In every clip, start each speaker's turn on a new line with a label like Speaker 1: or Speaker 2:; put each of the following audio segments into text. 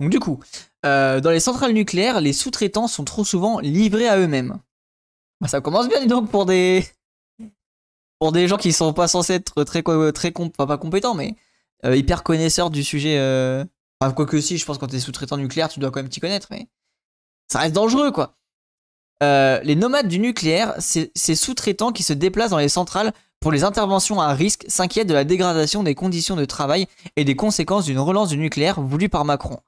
Speaker 1: Donc du coup, euh, dans les centrales nucléaires, les sous-traitants sont trop souvent livrés à eux-mêmes. Bah, ça commence bien, dis donc, pour des pour des gens qui sont pas censés être très très pas compétents, mais euh, hyper connaisseurs du sujet. Euh, quoi que si, je pense que quand t'es sous-traitant nucléaire, tu dois quand même t'y connaître, mais ça reste dangereux, quoi. les nomades du nucléaire, ces sous-traitants qui se déplacent dans les centrales pour les interventions à risque s'inquiètent de la dégradation des conditions de travail et des conséquences d'une relance du nucléaire voulue par Macron.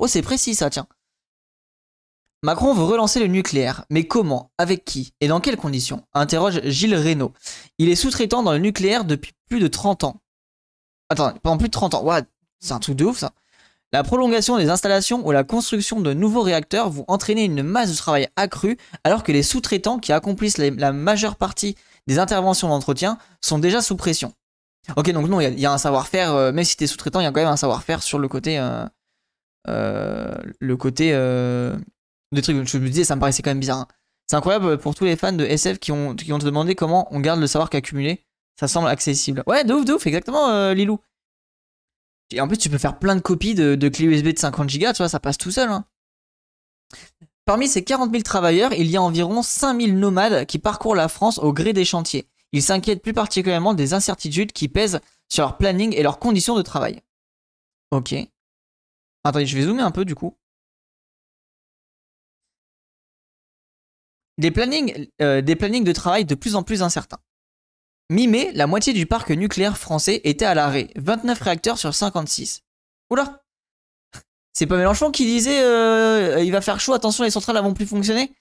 Speaker 1: Oh, c'est précis ça, tiens. Macron veut relancer le nucléaire, mais comment, avec qui et dans quelles conditions interroge Gilles Reynaud. Il est sous-traitant dans le nucléaire depuis plus de 30 ans. Attends, pendant plus de 30 ans, ouais, c'est un truc de ouf ça. La prolongation des installations ou la construction de nouveaux réacteurs vont entraîner une masse de travail accrue alors que les sous-traitants qui accomplissent la majeure partie des interventions d'entretien sont déjà sous pression. Ok, donc non, il y, a un savoir-faire, mais euh, même si t'es sous-traitant, il y a quand même un savoir-faire sur le côté euh, euh, le côté euh, de trucs. Je me disais, ça me paraissait quand même bizarre. Hein. C'est incroyable pour tous les fans de SF qui ont, qui ont demandé comment on garde le savoir qu'accumulé. Ça semble accessible. Ouais, de ouf, de ouf, exactement, euh, Lilou. Et en plus, tu peux faire plein de copies de, de clés USB de 50 Go, tu vois, ça passe tout seul. Hein. Parmi ces 40 000 travailleurs, il y a environ 5 000 nomades qui parcourent la France au gré des chantiers. Ils s'inquiètent plus particulièrement des incertitudes qui pèsent sur leur planning et leurs conditions de travail. Ok. Attendez, je vais zoomer un peu du coup. Des plannings, euh, des plannings de travail de plus en plus incertains. Mi-mai, la moitié du parc nucléaire français était à l'arrêt. 29 réacteurs sur 56. Oula C'est pas Mélenchon qui disait euh, il va faire chaud, attention, les centrales vont plus fonctionner. »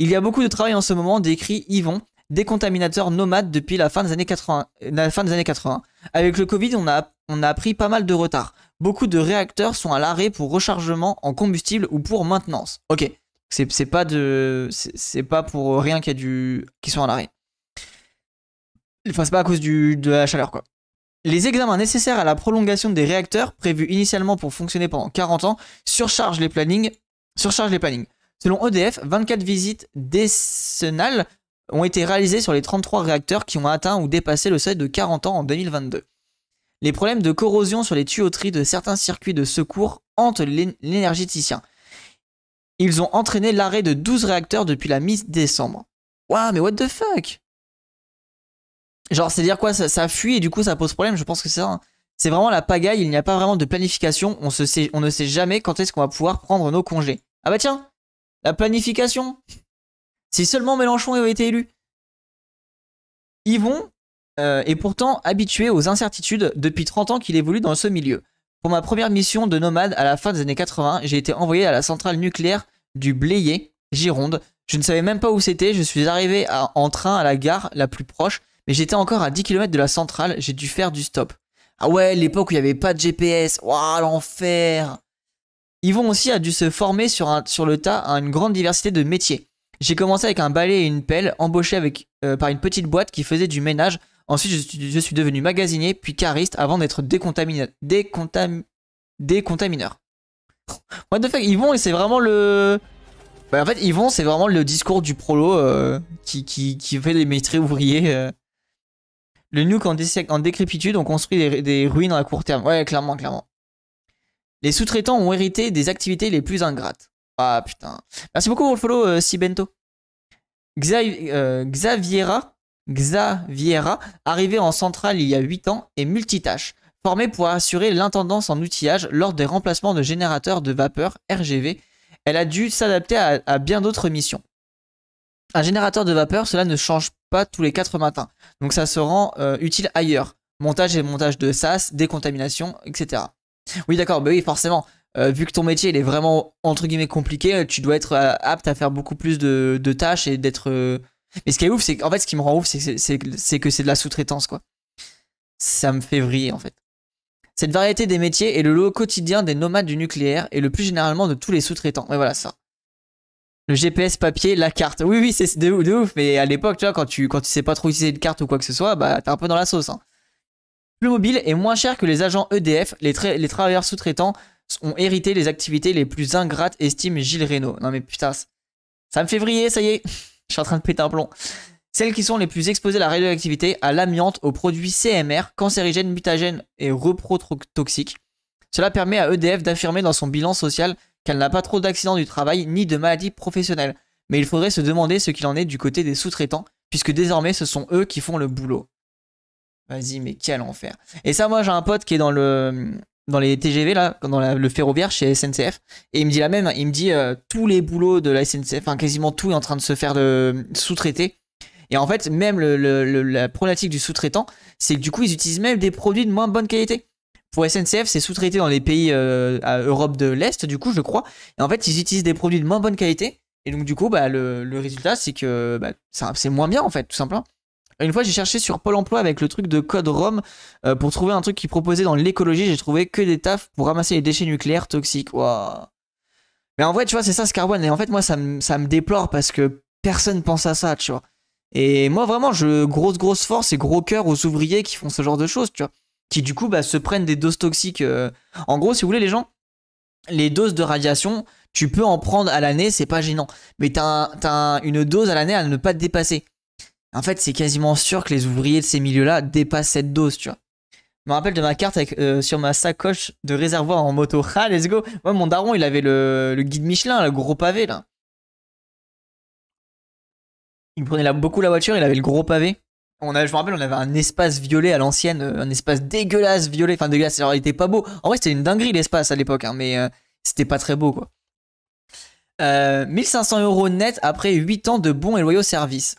Speaker 1: Il y a beaucoup de travail en ce moment, décrit Yvon, décontaminateur nomade depuis la fin des années 80. La fin des années 80. Avec le Covid, on a on a pris pas mal de retard. Beaucoup de réacteurs sont à l'arrêt pour rechargement en combustible ou pour maintenance. Ok, c'est pas de, c'est pas pour rien qu'il y a du, qu'ils sont à l'arrêt. Enfin, c'est pas à cause du, de la chaleur quoi. Les examens nécessaires à la prolongation des réacteurs, prévus initialement pour fonctionner pendant 40 ans, surchargent les plannings. Surchargent les plannings. Selon EDF, 24 visites décennales ont été réalisées sur les 33 réacteurs qui ont atteint ou dépassé le seuil de 40 ans en 2022. Les problèmes de corrosion sur les tuyauteries de certains circuits de secours hantent l'énergéticien. Ils ont entraîné l'arrêt de 12 réacteurs depuis la mi-décembre. Waouh, mais what the fuck Genre, c'est à dire quoi ça, fuit et du coup ça pose problème, je pense que c'est ça. Hein. C'est vraiment la pagaille, il n'y a pas vraiment de planification, on, on ne sait jamais quand est-ce qu'on va pouvoir prendre nos congés. Ah bah tiens, la planification Si seulement Mélenchon avait été élu Yvon euh, et pourtant habitué aux incertitudes depuis 30 ans qu'il évolue dans ce milieu. Pour ma première mission de nomade à la fin des années 80, j'ai été envoyé à la centrale nucléaire du Blayé, Gironde. Je ne savais même pas où c'était, je suis arrivé en train à la gare la plus proche, mais j'étais encore à 10 km de la centrale, j'ai dû faire du stop. Ah ouais, l'époque où il n'y avait pas de GPS, waouh l'enfer Yvon aussi a dû se former sur, sur le tas à une grande diversité de métiers. J'ai commencé avec un balai et une pelle, embauché avec, euh, par une petite boîte qui faisait du ménage Ensuite, je suis, devenu magasinier, puis cariste avant d'être décontamineur. Décontam... Décontamineur. What the fuck, Yvon, c'est vraiment le. Bah, en fait, Yvon, c'est vraiment le discours du prolo euh, qui, fait des maîtres ouvriers. Euh. Le nuke en, décrépitude, on construit des, ruines à court terme. Ouais, clairement, clairement. Les sous-traitants ont hérité des activités les plus ingrates. Ah putain. Merci beaucoup pour le follow, euh, Sibento. Euh, Xaviera Xaviera, arrivée en centrale il y a 8 ans, est multitâche, formée pour assurer l'intendance en outillage lors des remplacements de générateurs de vapeur RGV. Elle a dû s'adapter à, bien d'autres missions. Un générateur de vapeur, cela ne change pas tous les 4 matins, donc ça se rend euh, utile ailleurs. Montage et montage de SAS, décontamination, etc. Oui, d'accord, bah oui, forcément. Euh, vu que ton métier il est vraiment entre guillemets compliqué, tu dois être euh, apte à faire beaucoup plus de tâches et d'être mais ce qui est ouf, c'est en fait, ce qui me rend ouf, c'est que c'est de la sous-traitance, quoi. Ça me fait vriller, en fait. Cette variété des métiers est le lot quotidien des nomades du nucléaire et le plus généralement de tous les sous-traitants. Mais voilà ça. Le GPS papier, la carte. Oui, oui, c'est de, ouf. Mais à l'époque, tu vois, quand tu, quand sais pas trop utiliser une carte ou quoi que ce soit, bah t'es un peu dans la sauce. Hein. Plus mobile et moins cher que les agents EDF, les, les travailleurs sous-traitants ont hérité les activités les plus ingrates, estime Gilles Reynaud. Non mais putain, ça me fait vriller, ça y est suis en train de péter un plomb. Celles qui sont les plus exposées à la radioactivité, à l'amiante, aux produits CMR, cancérigènes, mutagènes et reprotoxiques. Cela permet à EDF d'affirmer dans son bilan social qu'elle n'a pas trop d'accidents du travail ni de maladies professionnelles. Mais il faudrait se demander ce qu'il en est du côté des sous-traitants, puisque désormais ce sont eux qui font le boulot. Vas-y, mais quel enfer. Et ça, moi j'ai un pote qui est dans le, dans les TGV là, dans le ferroviaire chez SNCF, et il me dit la même. Hein. Il me dit euh, tous les boulots de la SNCF, enfin quasiment tout est en train de se faire de sous-traiter. Et en fait, même le, la problématique du sous-traitant, c'est que du coup, ils utilisent même des produits de moins bonne qualité. Pour SNCF, c'est sous-traité dans les pays euh, à Europe de l'Est, du coup, je crois. Et en fait, ils utilisent des produits de moins bonne qualité. Et donc, du coup, bah, le, résultat, c'est que bah, c'est moins bien, en fait, tout simplement. Une fois, j'ai cherché sur Pôle emploi avec le truc de code ROM euh, pour trouver un truc qui proposait dans l'écologie. J'ai trouvé que des tafs pour ramasser les déchets nucléaires toxiques. Mais en vrai, tu vois, c'est ça ce carbone. Et en fait, moi, ça me, déplore parce que personne pense à ça, tu vois. Et moi, vraiment, je grosse, grosse force et gros cœur aux ouvriers qui font ce genre de choses, tu vois. Qui, du coup, bah, se prennent des doses toxiques. Euh. En gros, si vous voulez, les gens, les doses de radiation, tu peux en prendre à l'année, c'est pas gênant. Mais t'as, une dose à l'année à ne pas te dépasser. En fait, c'est quasiment sûr que les ouvriers de ces milieux-là dépassent cette dose, tu vois. Je me rappelle de ma carte euh, sur ma sacoche de réservoir en moto. Ha, ah, let's go Moi, mon daron, il avait le, guide Michelin, le gros pavé, là. Il prenait beaucoup la voiture, il avait le gros pavé. On a, je me rappelle, on avait un espace violet à l'ancienne, euh, un espace dégueulasse violet. Enfin, dégueulasse, alors il était pas beau. En vrai, c'était une dinguerie l'espace à l'époque, hein, mais euh, c'était pas très beau, quoi. 1500 euros net après 8 ans de bons et loyaux services.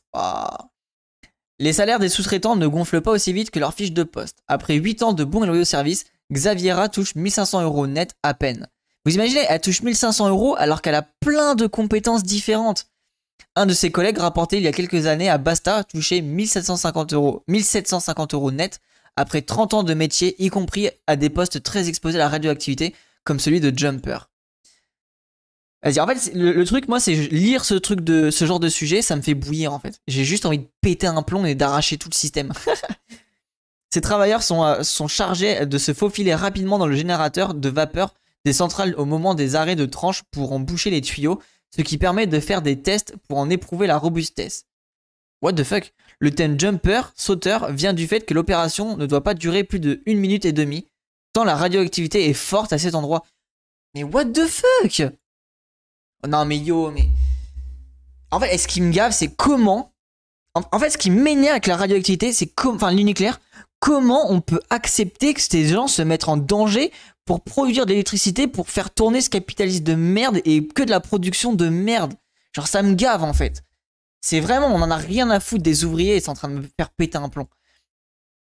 Speaker 1: Les salaires des sous-traitants ne gonflent pas aussi vite que leurs fiches de poste. Après 8 ans de bons et loyaux services, Xaviera touche 1500 euros net à peine. Vous imaginez, elle touche 1500 euros alors qu'elle a plein de compétences différentes. Un de ses collègues rapporté il y a quelques années à Basta touchait 1750 euros, 1750 euros net après 30 ans de métier, y compris à des postes très exposés à la radioactivité, comme celui de jumper en fait, le, truc, moi, c'est lire ce truc de ce genre de sujet, ça me fait bouillir, en fait. J'ai juste envie de péter un plomb et d'arracher tout le système. Ces travailleurs euh, sont, chargés de se faufiler rapidement dans le générateur de vapeur des centrales au moment des arrêts de tranches pour en boucher les tuyaux, ce qui permet de faire des tests pour en éprouver la robustesse. What the fuck Le thème jumper, sauteur, vient du fait que l'opération ne doit pas durer plus de 1 minute et demie, tant la radioactivité est forte à cet endroit. Mais what the fuck non, mais yo, mais. En fait, ce qui me gave, c'est comment. En fait, ce qui m'énerve avec la radioactivité, c'est comme. Enfin, l'unicléaire. comment on peut accepter que ces gens se mettent en danger pour produire de l'électricité, pour faire tourner ce capitalisme de merde et que de la production de merde. Genre, ça me gave, en fait. C'est vraiment, on en a rien à foutre des ouvriers, c'est en train de me faire péter un plomb.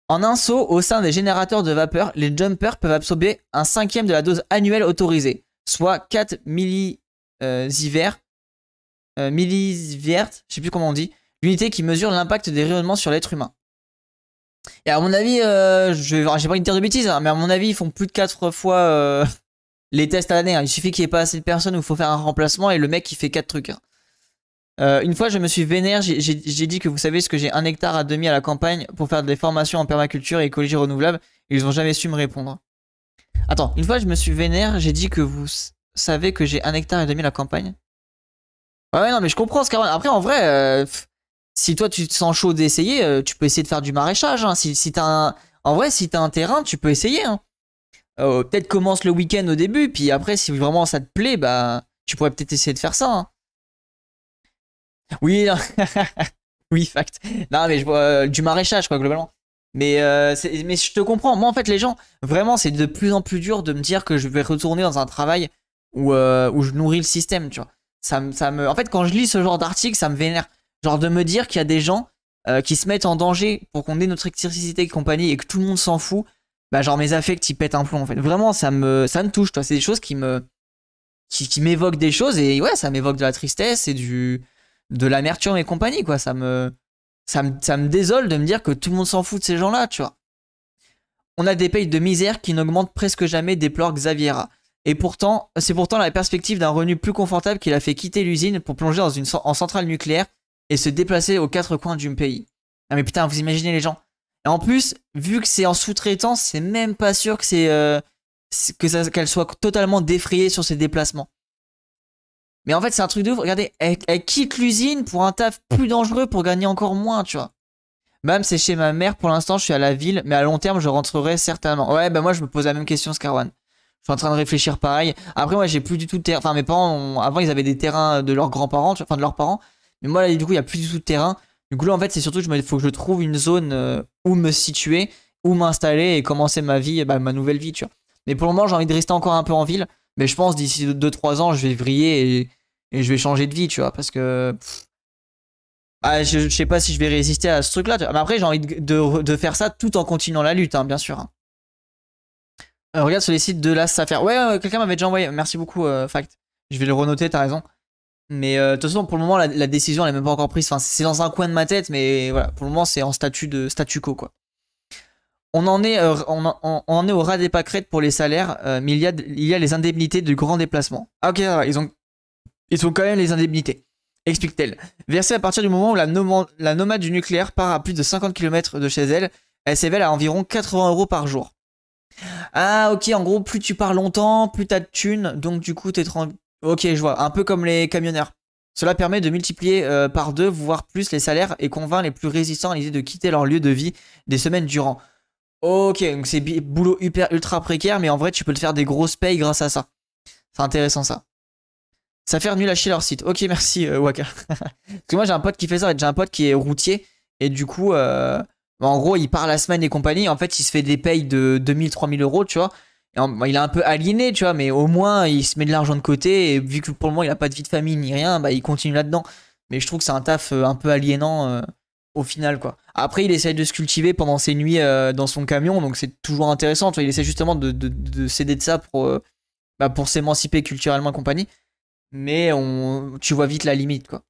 Speaker 1: En un saut, au sein des générateurs de vapeur, les jumpers peuvent absorber un cinquième de la dose annuelle autorisée, soit 4 milli euh, Zivert, euh, millisievert, je sais plus comment on dit, l'unité qui mesure l'impact des rayonnements sur l'être humain. Et à mon avis, euh, je vais pas une terre de bêtises, hein, mais à mon avis, ils font plus de 4 fois euh, les tests à l'année. Hein. Il suffit qu'il n'y ait pas assez de personnes où il faut faire un remplacement et le mec, il fait 4 trucs. Hein. une fois, je me suis vénère, j'ai dit que vous savez ce que j'ai un hectare à demi à la campagne pour faire des formations en permaculture et écologie renouvelable. ils ont jamais su me répondre. Attends, une fois, je me suis vénère, j'ai dit que vous savais que j'ai un hectare et demi la campagne ah Ouais, non, mais je comprends, Après, en vrai, euh, si toi tu te sens chaud d'essayer, euh, tu peux essayer de faire du maraîchage. Hein. Si, En vrai, si t'as un terrain, tu peux essayer. Hein. Euh, peut-être commence le week-end au début, puis après, si vraiment ça te plaît, bah, tu pourrais peut-être essayer de faire ça. Hein. Oui, oui, fact. Non, mais je vois du maraîchage, quoi, globalement. Mais, mais je te comprends. Moi, en fait, les gens, vraiment, c'est de plus en plus dur de me dire que je vais retourner dans un travail euh, où, je nourris le système, tu vois. Ça, ça me... En fait, quand je lis ce genre d'article, ça me vénère. Genre de me dire qu'il y a des gens euh, qui se mettent en danger pour qu'on ait notre électricité et compagnie et que tout le monde s'en fout, bah genre mes affects ils pètent un plomb en fait. Vraiment, ça me, ça me touche, toi. C'est des choses qui me. qui, qui m'évoquent des choses et ouais, ça m'évoque de la tristesse et du. de l'amertume et compagnie, quoi. Ça me. Ça me, ça me désole de me dire que tout le monde s'en fout de ces gens-là, tu vois. On a des pays de misère qui n'augmentent presque jamais, déplore Xaviera. Et pourtant, c'est pourtant la perspective d'un revenu plus confortable qui l'a fait quitter l'usine pour plonger dans en centrale nucléaire et se déplacer aux quatre coins du pays. Ah mais putain, vous imaginez les gens. Et en plus, vu que c'est en sous-traitance, c'est même pas sûr que c'est euh, que qu'elle soit totalement défrayée sur ses déplacements. Mais en fait, c'est un truc de ouf. Regardez, elle, quitte l'usine pour un taf plus dangereux pour gagner encore moins, tu vois. Même c'est chez ma mère. Pour l'instant, je suis à la ville, mais à long terme, je rentrerai certainement. Ouais, bah moi, je me pose la même question, Scarwan. Je suis en train de réfléchir pareil. Après, moi, j'ai plus du tout de terrain. Enfin, mes parents, avant, ils avaient des terrains de leurs grands-parents, enfin de leurs parents. Mais moi, là, du coup, il n'y a plus du tout de terrain. Du coup, là, en fait, c'est surtout je me... faut que je trouve une zone euh, où me situer, où m'installer et commencer ma vie, bah, ma nouvelle vie, tu vois. Mais pour le moment, j'ai envie de rester encore un peu en ville. Mais je pense d'ici 2-3 ans, je vais vriller et... je vais changer de vie, tu vois. Parce que. Ah, je, sais pas si je vais résister à ce truc-là. Mais après, j'ai envie de, faire ça tout en continuant la lutte, hein, bien sûr. Hein. Euh, regarde sur les sites de la Safer. Ouais, euh, quelqu'un m'avait déjà envoyé. Merci beaucoup, euh, Fact. Je vais le renoter, t'as raison. Mais de toute façon, pour le moment, la, décision, elle n'est même pas encore prise. Enfin, c'est dans un coin de ma tête, mais voilà, pour le moment, c'est en statut de statu quo, quoi. On en est, on, en, est au ras des pâquerettes pour les salaires, mais il y, a, les indemnités de grand déplacement. Ah, ok, ils ont, ils ont quand même les indemnités. Explique-t-elle. Versée à partir du moment où la, la nomade du nucléaire part à plus de 50 km de chez elle, elle s'évèle à environ 80 euros par jour. Ah, ok, en gros, plus tu pars longtemps, plus t'as de thunes, donc du coup, t'es tranquille. Ok, je vois, un peu comme les camionneurs. Cela permet de multiplier euh, par deux, voire plus, les salaires et convainc les plus résistants à l'idée de quitter leur lieu de vie des semaines durant. Ok, donc c'est boulot hyper ultra précaire, mais en vrai, tu peux te faire des grosses payes grâce à ça. C'est intéressant ça. Ça fait nul à leur site. Ok, merci, euh, Waka. Parce que moi, j'ai un pote qui fait ça, j'ai un pote qui est routier, et du coup. Euh, bah, en gros, il part la semaine et compagnie. En fait, il se fait des payes de 2000, 3000 euros, tu vois. Bah, il est un peu aliéné, tu vois, mais au moins, il se met de l'argent de côté. Et vu que pour le moment, il n'a pas de vie de famille ni rien, bah, il continue là-dedans. Mais je trouve que c'est un taf euh, un peu aliénant euh, au final, quoi. Après, il essaye de se cultiver pendant ses nuits euh, dans son camion, donc c'est toujours intéressant, Il essaie justement de, de, de s'aider de ça pour, s'émanciper culturellement et compagnie. Mais tu vois vite la limite, quoi.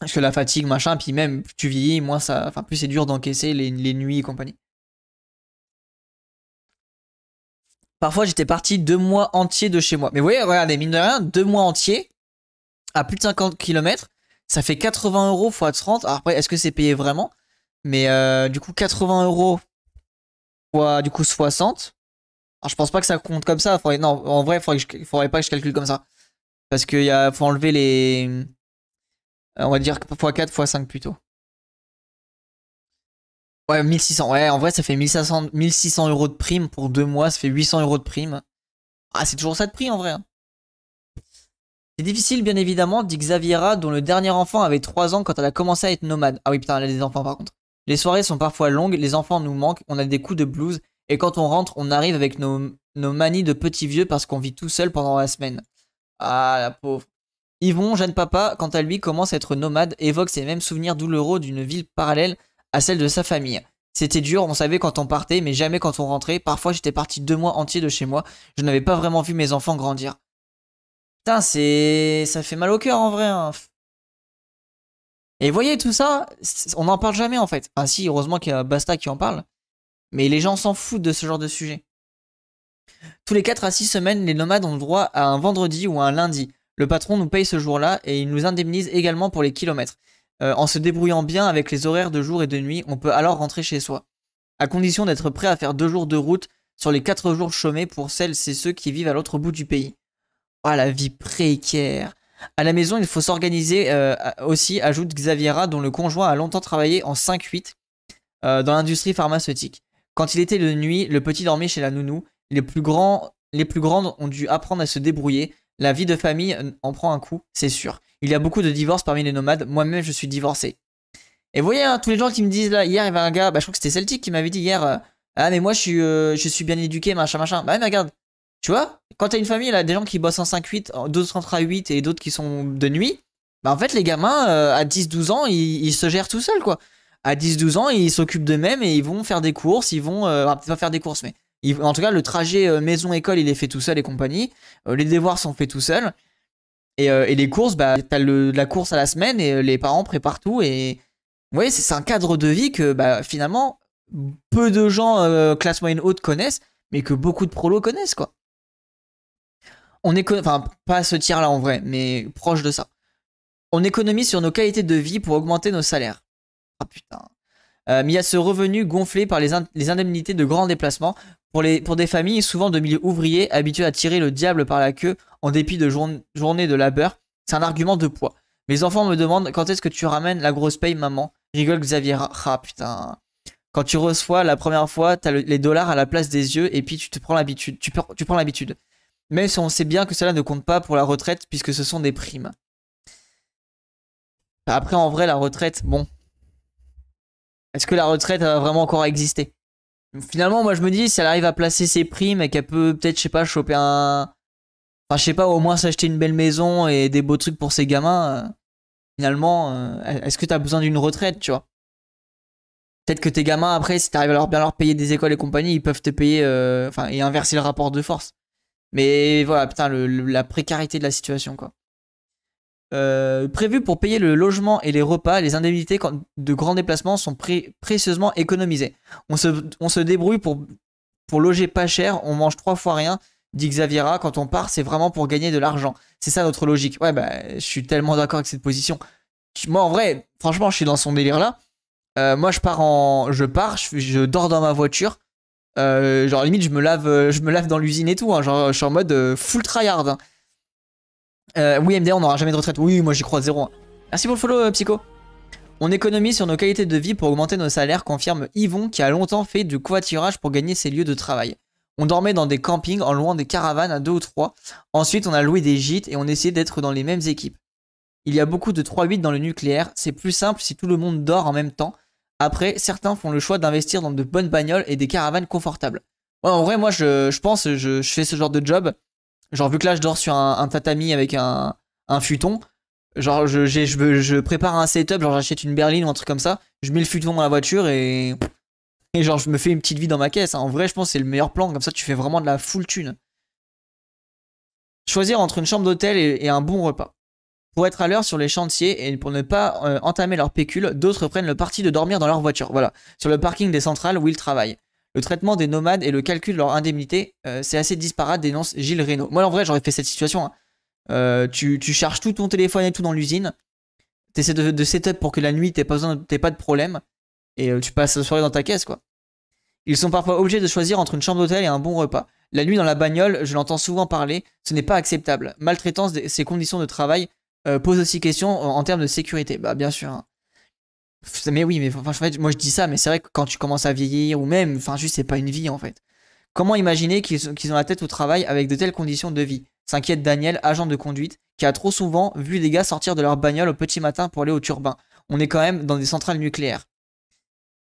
Speaker 1: Parce que la fatigue, machin, puis même tu vieillis, moins ça, enfin plus c'est dur d'encaisser les, nuits et compagnie. Parfois j'étais parti deux mois entiers de chez moi. Mais vous voyez, regardez, mine de rien, deux mois entiers à plus de 50 km, ça fait 80 euros x 30. Alors après, est-ce que c'est payé vraiment Mais euh, du coup, 80 euros x du coup 60. Alors je pense pas que ça compte comme ça. non, en vrai, il faudrait, faudrait, pas que je calcule comme ça. Parce qu'il faut enlever les euh, on va dire x4, x5 plutôt. Ouais, 1600. Ouais, en vrai, ça fait 1600 euros de prime pour deux mois. Ça fait 800 euros de prime. Ah, c'est toujours ça de prix en vrai. Hein. C'est difficile, bien évidemment, dit Xaviera, dont le dernier enfant avait 3 ans quand elle a commencé à être nomade. Ah oui, putain, elle a des enfants par contre. Les soirées sont parfois longues, les enfants nous manquent, on a des coups de blues, et quand on rentre, on arrive avec nos, nos manies de petits vieux parce qu'on vit tout seul pendant la semaine. Ah, la pauvre. Yvon, jeune papa, quant à lui, commence à être nomade, évoque ses mêmes souvenirs douloureux d'une ville parallèle à celle de sa famille. C'était dur, on savait quand on partait, mais jamais quand on rentrait. Parfois, j'étais parti deux mois entiers de chez moi. Je n'avais pas vraiment vu mes enfants grandir. Putain, c'est. Ça fait mal au cœur en vrai. Hein. Et Et voyez tout ça, on n'en parle jamais en fait. Ah si, heureusement qu'il y a Basta qui en parle. Mais les gens s'en foutent de ce genre de sujet. Tous les 4 à 6 semaines, les nomades ont le droit à un vendredi ou un lundi. Le patron nous paye ce jour-là et il nous indemnise également pour les kilomètres. Euh, en se débrouillant bien avec les horaires de jour et de nuit, on peut alors rentrer chez soi. À condition d'être prêt à faire deux jours de route sur les quatre jours chômés pour celles et ceux qui vivent à l'autre bout du pays. oh, la vie précaire À la maison, il faut s'organiser euh, aussi, ajoute Xaviera, dont le conjoint a longtemps travaillé en 5-8 euh, dans l'industrie pharmaceutique. Quand il était de nuit, le petit dormait chez la nounou. Les plus, grands, les plus grandes ont dû apprendre à se débrouiller, la vie de famille en prend un coup, c'est sûr. Il y a beaucoup de divorces parmi les nomades. Moi-même, je suis divorcé. Et vous voyez, hein, tous les gens qui me disent là, hier, il y avait un gars, bah, je crois que c'était Celtic qui m'avait dit hier, euh, ah, mais moi, je suis, euh, je suis bien éduqué, machin, machin. Bah, mais regarde, tu vois, quand t'as une famille, là, des gens qui bossent en 5-8, d'autres en 3-8 et d'autres qui sont de nuit, bah, en fait, les gamins, euh, à 10-12 ans, ils, se gèrent tout seuls, quoi. À 10-12 ans, ils s'occupent d'eux-mêmes et ils vont faire des courses, ils vont, peut-être pas faire des courses, mais en tout cas, le trajet euh, maison-école, il est fait tout seul et compagnie. Euh, les devoirs sont faits tout seuls. Euh, et, les courses, bah, t'as la course à la semaine et les parents préparent tout. Et vous voyez, c'est un cadre de vie que bah, finalement, peu de gens classe moyenne haute connaissent, mais que beaucoup de prolos connaissent, quoi. On enfin, pas ce tiers-là en vrai, mais proche de ça. On économise sur nos qualités de vie pour augmenter nos salaires. Ah putain. Euh, mais il y a ce revenu gonflé par les, indemnités de grands déplacements pour, des familles souvent de milieux ouvriers habitués à tirer le diable par la queue en dépit de journée journées de labeur, c'est un argument de poids. Mes enfants me demandent quand est-ce que tu ramènes la grosse paye, maman Rigole Xavier. Ah putain. Quand tu reçois la première fois, t'as les dollars à la place des yeux et puis tu te prends l'habitude. Tu, tu, prends l'habitude. Même si on sait bien que cela ne compte pas pour la retraite puisque ce sont des primes. Après, en vrai, la retraite, bon, est-ce que la retraite va vraiment encore exister Finalement, moi je me dis, si elle arrive à placer ses primes et qu'elle peut peut-être, je sais pas, choper un. Enfin, je sais pas, au moins s'acheter une belle maison et des beaux trucs pour ses gamins, euh, finalement, euh, est-ce que t'as besoin d'une retraite, tu vois Peut-être que tes gamins, après, si t'arrives à leur, bien leur payer des écoles et compagnie, ils peuvent te payer, euh, enfin, et inverser le rapport de force. Mais voilà, putain, la précarité de la situation, quoi. Euh, prévu pour payer le logement et les repas, les indemnités de grands déplacements sont précieusement économisées. On se, débrouille pour, loger pas cher, on mange trois fois rien, dit Xaviera. Quand on part, c'est vraiment pour gagner de l'argent. C'est ça notre logique. Ouais, bah, je suis tellement d'accord avec cette position. Moi, en vrai, franchement, je suis dans son délire là. Euh, moi, je pars en, je pars, je, dors dans ma voiture. Euh, genre limite, je me lave, je me lave dans l'usine et tout. Hein. genre, je suis en mode full tryhard. Hein. Euh, oui, M.D. on n'aura jamais de retraite. Oui, moi j'y crois zéro. Hein. Merci pour le follow, euh, Psycho. On économise sur nos qualités de vie pour augmenter nos salaires, confirme Yvon, qui a longtemps fait du tirage pour gagner ses lieux de travail. On dormait dans des campings en louant des caravanes à deux ou trois. Ensuite, on a loué des gîtes et on essayait d'être dans les mêmes équipes. Il y a beaucoup de 3-8 dans le nucléaire. C'est plus simple si tout le monde dort en même temps. Après, certains font le choix d'investir dans de bonnes bagnoles et des caravanes confortables. Ouais, en vrai, moi, je, pense, je, je, fais ce genre de job Genre, vu que là, je dors sur un, tatami avec un, un futon, genre, je, je, prépare un setup, genre, j'achète une berline ou un truc comme ça, je mets le futon dans la voiture et. Et genre, je me fais une petite vie dans ma caisse. Hein. En vrai, je pense que c'est le meilleur plan. Comme ça, tu fais vraiment de la full tune. Choisir entre une chambre d'hôtel et, un bon repas. Pour être à l'heure sur les chantiers et pour ne pas euh, entamer leur pécule, d'autres prennent le parti de dormir dans leur voiture. Voilà, sur le parking des centrales où ils travaillent le traitement des nomades et le calcul de leur indemnité, euh, c'est assez disparate, dénonce Gilles Reynaud. Moi, en vrai, j'aurais fait cette situation. Hein. Euh, tu, tu, charges tout ton téléphone et tout dans l'usine. Tu essaies de, de setup pour que la nuit, tu pas, de, pas de problème. Et euh, tu passes la soirée dans ta caisse, quoi. Ils sont parfois obligés de choisir entre une chambre d'hôtel et un bon repas. La nuit dans la bagnole, je l'entends souvent parler, ce n'est pas acceptable. Maltraitance de ces conditions de travail pose aussi question en, termes de sécurité. Bah, bien sûr. Hein. Mais oui, mais moi je dis ça, mais c'est vrai que quand tu commences à vieillir, ou même, enfin, juste, c'est pas une vie en fait. Comment imaginer qu'ils ont la tête au travail avec de telles conditions de vie S'inquiète Daniel, agent de conduite, qui a trop souvent vu des gars sortir de leur bagnole au petit matin pour aller au turbin. On est quand même dans des centrales nucléaires.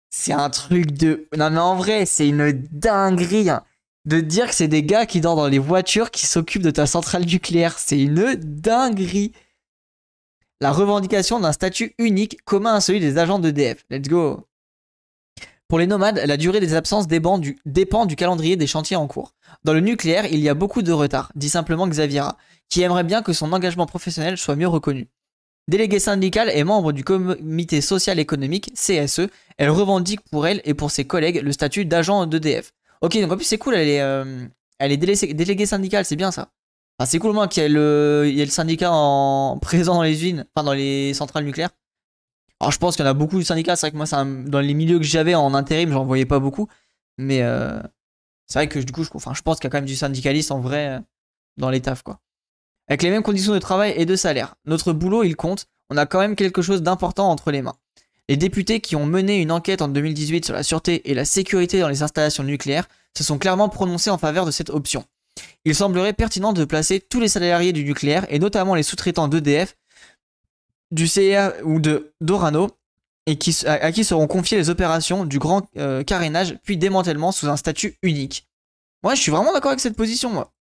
Speaker 1: C'est un truc de. Non, mais en vrai, c'est une dinguerie hein, de dire que c'est des gars qui dorment dans les voitures qui s'occupent de ta centrale nucléaire. C'est une dinguerie la revendication d'un statut unique commun à celui des agents d'EDF. Let's go Pour les nomades, la durée des absences dépend du, calendrier des chantiers en cours. Dans le nucléaire, il y a beaucoup de retard, dit simplement Xaviera, qui aimerait bien que son engagement professionnel soit mieux reconnu. Déléguée syndicale et membre du comité social économique, CSE, elle revendique pour elle et pour ses collègues le statut d'agent d'EDF. Ok, donc en plus c'est cool, elle est, euh, elle est déléguée syndicale, c'est bien ça c'est cool, moins qu'il y ait le, il le syndicat en... présent dans les usines, enfin, dans les centrales nucléaires. Alors, je pense qu'il y en a beaucoup de syndicats. C'est vrai que moi, dans les milieux que j'avais en intérim, j'en voyais pas beaucoup. Mais euh, c'est vrai que du coup, je, enfin, je pense qu'il y a quand même du syndicaliste en vrai euh, dans les tafs, quoi. Avec les mêmes conditions de travail et de salaire. Notre boulot, il compte. On a quand même quelque chose d'important entre les mains. Les députés qui ont mené une enquête en 2018 sur la sûreté et la sécurité dans les installations nucléaires se sont clairement prononcés en faveur de cette option il semblerait pertinent de placer tous les salariés du nucléaire, et notamment les sous-traitants d'EDF, du CEA ou de Dorano, et à, qui seront confiées les opérations du grand euh, carénage puis démantèlement sous un statut unique. Moi, je suis vraiment d'accord avec cette position, moi.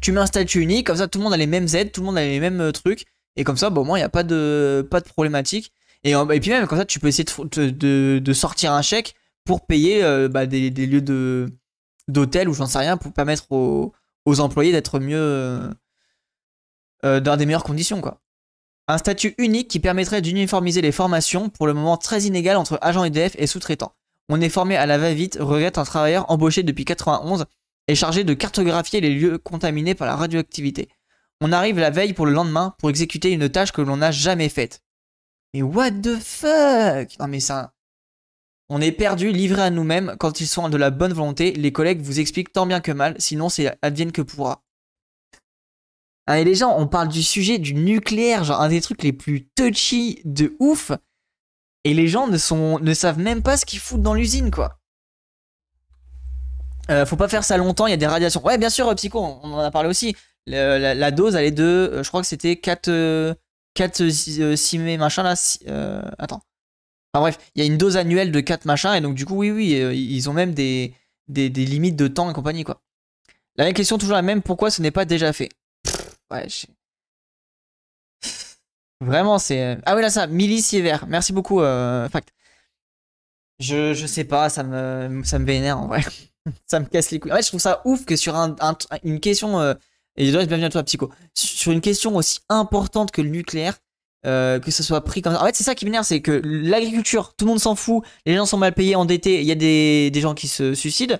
Speaker 1: Tu mets un statut unique, comme ça tout le monde a les mêmes aides, tout le monde a les mêmes euh, trucs, et comme ça, bon, au moins, il n'y a pas de, pas de problématique. Et, puis même, comme ça, tu peux essayer de, sortir un chèque pour payer euh, bah, des, lieux de, d'hôtel ou j'en sais rien pour permettre aux, employés d'être mieux euh, euh, dans des meilleures conditions quoi. Un statut unique qui permettrait d'uniformiser les formations pour le moment très inégales entre agents EDF et sous-traitants. On est formé à la va-vite, regrette un travailleur embauché depuis 91 et chargé de cartographier les lieux contaminés par la radioactivité. On arrive la veille pour le lendemain pour exécuter une tâche que l'on n'a jamais faite. Mais what the fuck Non mais ça... On est perdu, livré à nous-mêmes. Quand ils sont de la bonne volonté, les collègues vous expliquent tant bien que mal, sinon c'est advienne que pourra. Allez hein, et les gens, on parle du sujet du nucléaire, genre un des trucs les plus touchy de ouf. Et les gens ne, sont, ne savent même pas ce qu'ils foutent dans l'usine, quoi. Euh, faut pas faire ça longtemps, il y a des radiations. Ouais, bien sûr, euh, Psycho, on en a parlé aussi. la, dose, elle est de. Euh, je crois que c'était 4. 4 6 machin là. attends. Enfin bref, il y a une dose annuelle de 4 machins, et donc du coup, oui, oui, euh, ils ont même des, des, des limites de temps et compagnie, quoi. La même question, toujours la même, pourquoi ce n'est pas déjà fait Ouais, Vraiment, c'est... Euh, ah oui, là, ça, et Vert, merci beaucoup, euh, Fact. Je, je sais pas, ça me, ça me vénère, en vrai. ça me casse les couilles. En fait, je trouve ça ouf que sur un, une question... Et je bienvenue à toi, Psycho. Sur une question aussi importante que le nucléaire, euh, que ce soit pris comme ça. En fait, c'est ça qui m'énerve, c'est que l'agriculture, tout le monde s'en fout, les gens sont mal payés, endettés, il y a des, gens qui se suicident.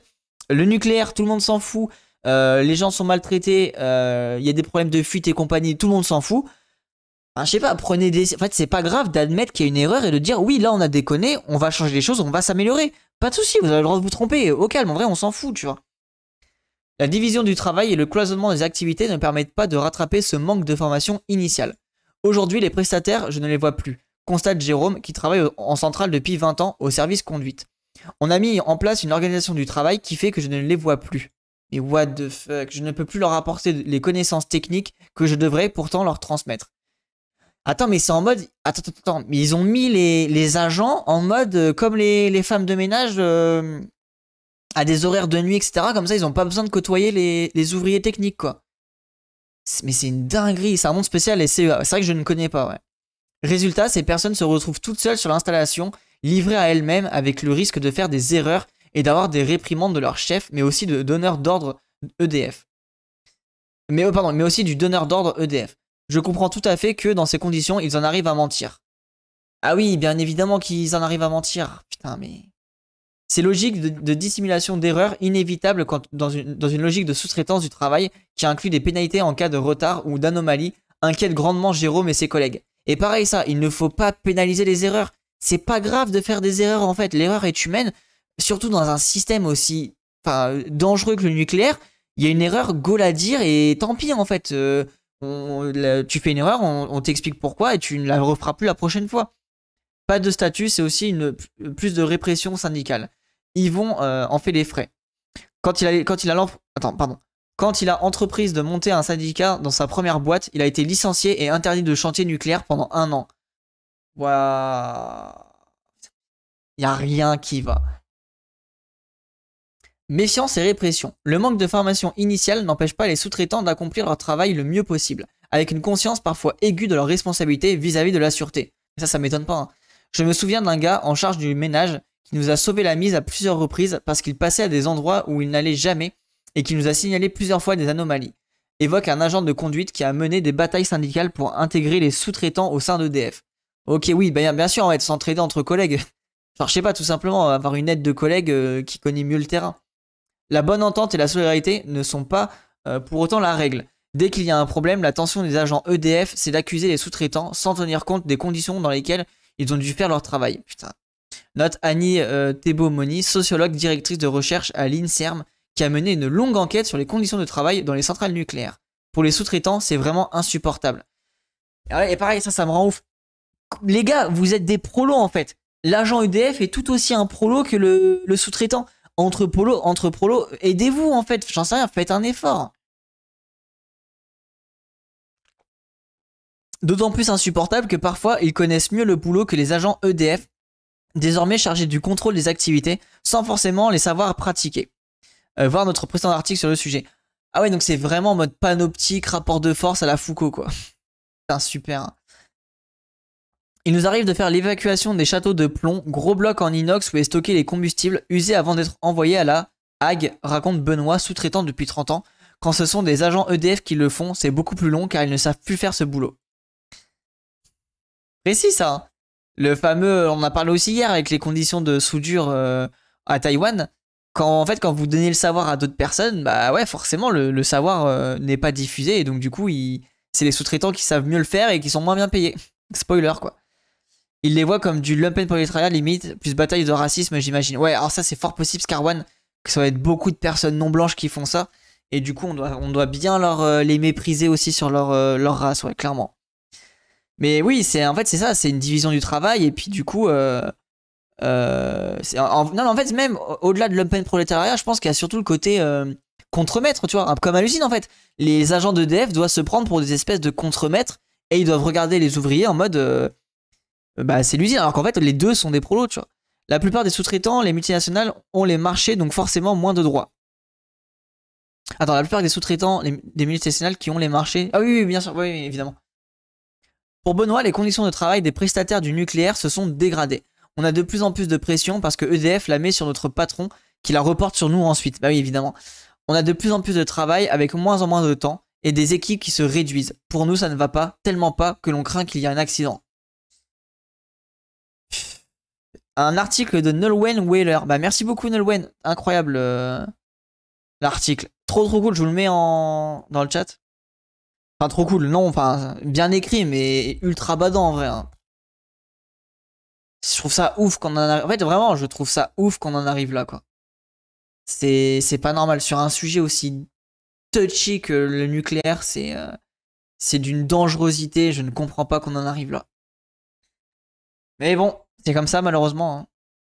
Speaker 1: Le nucléaire, tout le monde s'en fout, euh, les gens sont maltraités, euh, il y a des problèmes de fuite et compagnie, tout le monde s'en fout. je sais pas, prenez des. En fait, c'est pas grave d'admettre qu'il y a une erreur et de dire oui, là on a déconné, on va changer les choses, on va s'améliorer. Pas de souci, vous avez le droit de vous tromper. Au calme, en vrai, on s'en fout, tu vois. La division du travail et le cloisonnement des activités ne permettent pas de rattraper ce manque de formation initiale. Aujourd'hui, les prestataires, je ne les vois plus, constate Jérôme, qui travaille en centrale depuis 20 ans au service conduite. On a mis en place une organisation du travail qui fait que je ne les vois plus. Mais what the fuck, je ne peux plus leur apporter les connaissances techniques que je devrais pourtant leur transmettre. Attends, mais c'est en mode. Attends, attends, attends, mais ils ont mis les, agents en mode euh, comme les, femmes de ménage euh, à des horaires de nuit, etc. Comme ça, ils n'ont pas besoin de côtoyer les, les ouvriers techniques, quoi. Mais c'est une dinguerie, c'est un monde spécial et c'est vrai que je ne connais pas, ouais. Résultat, ces personnes se retrouvent toutes seules sur l'installation, livrées à elles-mêmes avec le risque de faire des erreurs et d'avoir des réprimandes de leur chef, mais aussi de donneur d'ordre EDF. Mais, oh, pardon, mais aussi du donneur d'ordre EDF. Je comprends tout à fait que dans ces conditions, ils en arrivent à mentir. Ah oui, bien évidemment qu'ils en arrivent à mentir. Putain, mais... Ces logiques de, dissimulation d'erreurs inévitables quand, dans, une, logique de sous-traitance du travail qui inclut des pénalités en cas de retard ou d'anomalie inquiètent grandement Jérôme et ses collègues. Et pareil ça, il ne faut pas pénaliser les erreurs. C'est pas grave de faire des erreurs en fait, l'erreur est humaine, surtout dans un système aussi dangereux que le nucléaire. Il y a une erreur, go la dire et tant pis en fait. Euh, tu fais une erreur, on t'explique pourquoi et tu ne la referas plus la prochaine fois. Pas de statut, c'est aussi une, plus de répression syndicale. Ils vont euh, en fait les frais. Quand il a, quand il a Attends, pardon. Quand il a entreprise de monter un syndicat dans sa première boîte, il a été licencié et interdit de chantier nucléaire pendant un an. Waouh. Il a rien qui va. Méfiance et répression. Le manque de formation initiale n'empêche pas les sous-traitants d'accomplir leur travail le mieux possible, avec une conscience parfois aiguë de leurs responsabilités vis-à-vis de la sûreté. Et ça, ça m'étonne pas. Hein. Je me souviens d'un gars en charge du ménage qui nous a sauvé la mise à plusieurs reprises parce qu'il passait à des endroits où il n'allait jamais et qui nous a signalé plusieurs fois des anomalies. Évoque un agent de conduite qui a mené des batailles syndicales pour intégrer les sous-traitants au sein d'EDF. Ok, oui, bah, bien sûr, va être s'entraider entre collègues. Je ne sais pas, tout simplement, avoir une aide de collègues euh, qui connaît mieux le terrain. La bonne entente et la solidarité ne sont pas euh, pour autant la règle. Dès qu'il y a un problème, la tension des agents EDF, c'est d'accuser les sous-traitants sans tenir compte des conditions dans lesquelles ils ont dû faire leur travail. Putain. Note Annie euh, Thébaumoni, Thébaud-Moni, sociologue directrice de recherche à l'INSERM, qui a mené une longue enquête sur les conditions de travail dans les centrales nucléaires. Pour les sous-traitants, c'est vraiment insupportable. Ah et pareil, ça, ça me rend ouf. Les gars, vous êtes des prolos en fait. L'agent EDF est tout aussi un prolo que le, le sous-traitant. Entre prolos, entre prolos, aidez-vous en fait. J'en sais rien, faites un effort. D'autant plus insupportable que parfois ils connaissent mieux le boulot que les agents EDF, désormais chargés du contrôle des activités, sans forcément les savoir pratiquer. Euh, voir notre précédent article sur le sujet. Ah ouais, donc c'est vraiment en mode panoptique, rapport de force à la Foucault, quoi. un super. Hein. Il nous arrive de faire l'évacuation des châteaux de plomb, gros blocs en inox où est stocké les combustibles usés avant d'être envoyés à la Hague, raconte Benoît, sous-traitant depuis 30 ans. Quand ce sont des agents EDF qui le font, c'est beaucoup plus long car ils ne savent plus faire ce boulot si ça. Hein. Le fameux, on en a parlé aussi hier avec les conditions de soudure euh, à Taïwan. Quand, en fait, quand vous donnez le savoir à d'autres personnes, bah ouais, forcément, le, savoir euh, n'est pas diffusé et donc du coup, c'est les sous-traitants qui savent mieux le faire et qui sont moins bien payés. Spoiler, quoi. Il les voit comme du lumpen travailleurs, limite, plus bataille de racisme, j'imagine. Ouais, alors ça, c'est fort possible, Scarwan, que ça va être beaucoup de personnes non blanches qui font ça. Et du coup, on doit, on doit bien leur, euh, les mépriser aussi sur leur, leur race, ouais, clairement. Mais oui, c'est en fait c'est ça, c'est une division du travail et puis du coup, euh, euh non en fait même au-delà de l'open prolétariat, je pense qu'il y a surtout le côté contre euh, contremaître, tu vois, comme à l'usine en fait. Les agents de DF doivent se prendre pour des espèces de contremaîtres et ils doivent regarder les ouvriers en mode, euh, bah c'est l'usine, alors qu'en fait les deux sont des prolos, tu vois. La plupart des sous-traitants, les multinationales ont les marchés donc forcément moins de droits. Attends, la plupart des sous-traitants, des multinationales qui ont les marchés. Ah oui, oui bien sûr, oui évidemment. Pour Benoît, les conditions de travail des prestataires du nucléaire se sont dégradées. On a de plus en plus de pression parce que EDF la met sur notre patron qui la reporte sur nous ensuite. Bah oui, évidemment. On a de plus en plus de travail avec moins en moins de temps et des équipes qui se réduisent. Pour nous, ça ne va pas, tellement pas que l'on craint qu'il y ait un accident. Un article de Nolwenn Whaler. Bah merci beaucoup Nolwenn, incroyable euh, l'article. Trop trop cool, je vous le mets en dans le chat. Enfin, trop cool. Non, enfin, bien écrit, mais ultra badant en vrai. Hein. Je trouve ça ouf qu'on en arrive. En fait, vraiment, je trouve ça ouf qu'on en arrive là, quoi. C'est, pas normal. Sur un sujet aussi touchy que le nucléaire, euh, c'est, d'une dangerosité. Je ne comprends pas qu'on en arrive là. Mais bon, c'est comme ça, malheureusement. Hein.